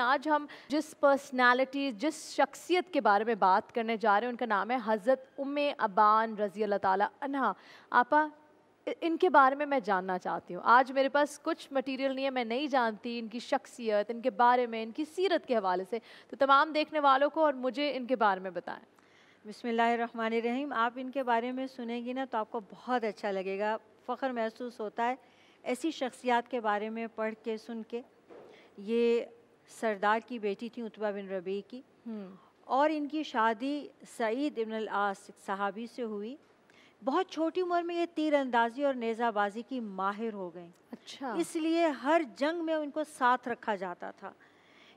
आज हम जिस पर्सनालिटी जिस शख्सियत के बारे में बात करने जा रहे हैं उनका नाम है हज़रत उम्मे अबान रज़ी अल्लाह ताला अन्हा आपा इनके बारे में मैं जानना चाहती हूँ आज मेरे पास कुछ मटेरियल नहीं है मैं नहीं जानती इनकी शख्सियत इनके बारे में इनकी सीरत के हवाले से तो तमाम देखने वालों को और मुझे इनके बारे में बताएं बिसमीम आप इनके बारे में सुनेंगी ना तो आपको बहुत अच्छा लगेगा फ़ख्र महसूस होता है ऐसी शख्सियात के बारे में पढ़ के सुन के ये सरदार की बेटी थी उतबा बिन रबी की हम्म। और इनकी शादी सईद इबन आस सहाबी से हुई बहुत छोटी उम्र में ये तीर अंदाजी और नेज़ाबाजी की माहिर हो गई अच्छा इसलिए हर जंग में उनको साथ रखा जाता था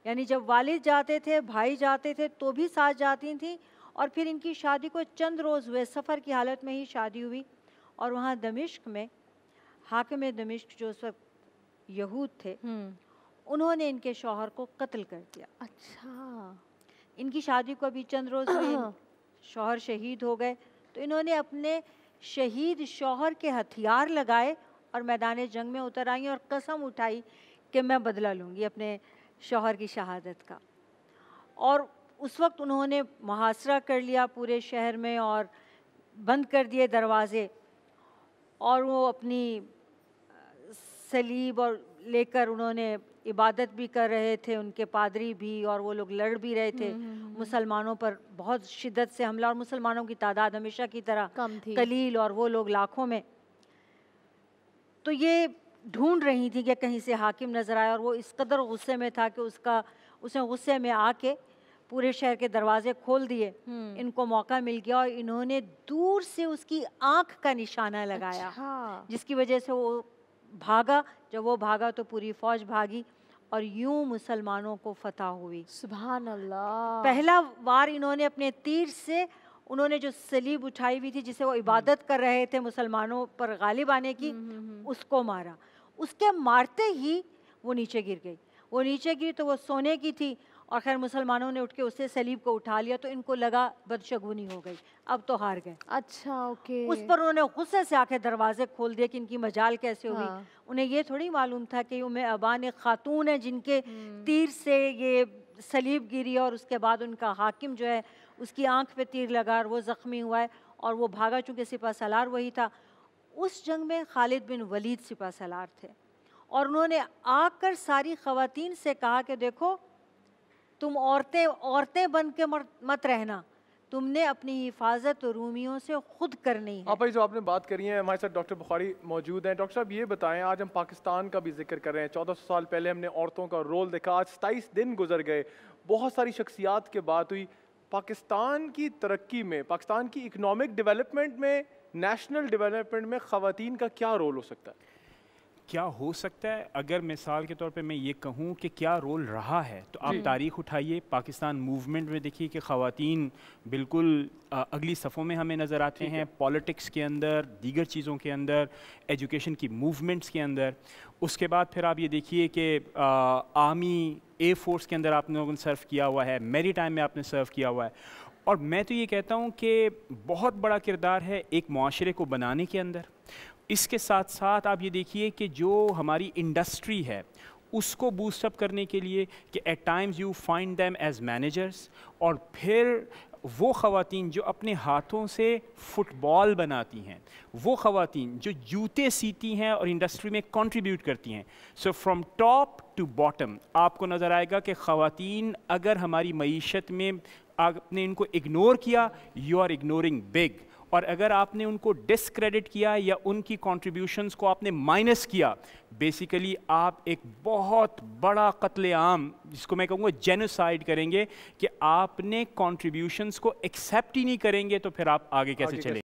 यानी जब वालिद जाते थे भाई जाते थे तो भी साथ जाती थी और फिर इनकी शादी को चंद रोज़ हुए सफ़र की हालत में ही शादी हुई और वहाँ दमिश्क में हाकम दमिश्क जो सब यहूद थे हम्म। उन्होंने इनके शोहर को कत्ल कर दिया अच्छा इनकी शादी को अभी चंद रोज शोहर शहीद हो गए तो इन्होंने अपने शहीद शोहर के हथियार लगाए और मैदान जंग में उतर आई और कसम उठाई कि मैं बदला लूँगी अपने शौहर की शहादत का और उस वक्त उन्होंने मुहासरा कर लिया पूरे शहर में और बंद कर दिए दरवाज़े और वो अपनी सलीब और लेकर उन्होंने इबादत भी कर रहे थे उनके पादरी भी और वो लोग लड़ भी रहे थे हम्म, हम्म, हम्म। मुसलमानों पर बहुत शिद्दत से हमला और मुसलमानों की तादाद हमेशा की तरह कम थी कलील और वो लोग लाखों में तो ये ढूंढ रही थी कि कहीं से हाकिम नज़र आया और वो इस कदर गुस्से में था कि उसका उसने गुस्से में आके पूरे शहर के दरवाजे खोल दिए इनको मौका मिल गया और इन्होंने दूर से उसकी आंख का निशाना लगाया अच्छा। जिसकी वजह से वो भागा जब वो भागा तो पूरी फौज भागी और यूं मुसलमानों को फतह हुई अल्लाह पहला बार इन्होंने अपने तीर से उन्होंने जो सलीब उठाई हुई थी जिसे वो हम्म। इबादत कर रहे थे मुसलमानों पर गालिब आने की हम्म, हम्म, उसको मारा उसके मारते ही वो नीचे गिर गई वो नीचे गिरी तो वो सोने की थी और खैर मुसलमानों ने उठ के उससे सलीब को उठा लिया तो इनको लगा बदशगुनी हो गई अब तो हार गए अच्छा ओके उस पर उन्होंने गुस्से से आके दरवाजे खोल दिए कि इनकी मजाल कैसे हुई हाँ। उन्हें ये थोड़ी मालूम था कि उम्मे अबान एक खातून है जिनके हम्म। तीर से ये सलीब गिरी और उसके बाद उनका हाकिम जो है उसकी आंख पे तीर लगा और वो ज़ख्मी हुआ है और वो भागा चूँकि सिपा सलार वही था उस जंग में खालिद बिन वलीद सिपा सलार थे और उन्होंने आकर सारी खवतिन से कहा कि देखो तुम औरतें औरतें बन के मत रहना तुमने अपनी हिफाजत रूमियों से खुद करनी है आप हाँ जो आपने बात करी है हमारे साथ डॉक्टर बुखारी मौजूद हैं डॉक्टर साहब ये बताएं आज हम पाकिस्तान का भी जिक्र कर रहे हैं चौदह सौ साल पहले हमने औरतों का रोल देखा आज सताईस दिन गुजर गए बहुत सारी शख्सियात के बात हुई पाकिस्तान की तरक्की में पाकिस्तान की इकनॉमिक डेवलपमेंट में नेशनल डेवलपमेंट में ख़वान का क्या रोल हो सकता है क्या हो सकता है अगर मिसाल के तौर पे मैं ये कहूँ कि क्या रोल रहा है तो आप तारीख उठाइए पाकिस्तान मूवमेंट में देखिए कि खातन बिल्कुल आ, अगली सफ़ों में हमें नज़र आते हैं पॉलिटिक्स के अंदर दीगर चीज़ों के अंदर एजुकेशन की मूवमेंट्स के अंदर उसके बाद फिर आप ये देखिए कि आर्मी एयर फोर्स के अंदर आपने लोगों ने सर्व किया हुआ है मेरी टाइम में आपने सर्व किया हुआ है और मैं तो ये कहता हूँ कि बहुत बड़ा किरदार है एक माशरे को बनाने के अंदर इसके साथ साथ आप ये देखिए कि जो हमारी इंडस्ट्री है उसको बूस्टअप करने के लिए कि at times you find them as managers और फिर वो खातन जो अपने हाथों से फ़ुटबॉल बनाती हैं वो खातन जो जूते सीती हैं और इंडस्ट्री में कंट्रीब्यूट करती हैं so from top to bottom आपको नज़र आएगा कि खातन अगर हमारी मीशत में आपने इनको इग्नोर किया यू आर इग्नोरिंग बिग और अगर आपने उनको डिसक्रेडिट किया या उनकी कॉन्ट्रीब्यूशंस को आपने माइनस किया बेसिकली आप एक बहुत बड़ा कत्ल आम जिसको मैं कहूँगा जेनोसाइड करेंगे कि आपने कॉन्ट्रीब्यूशंस को एक्सेप्ट ही नहीं करेंगे तो फिर आप आगे कैसे चले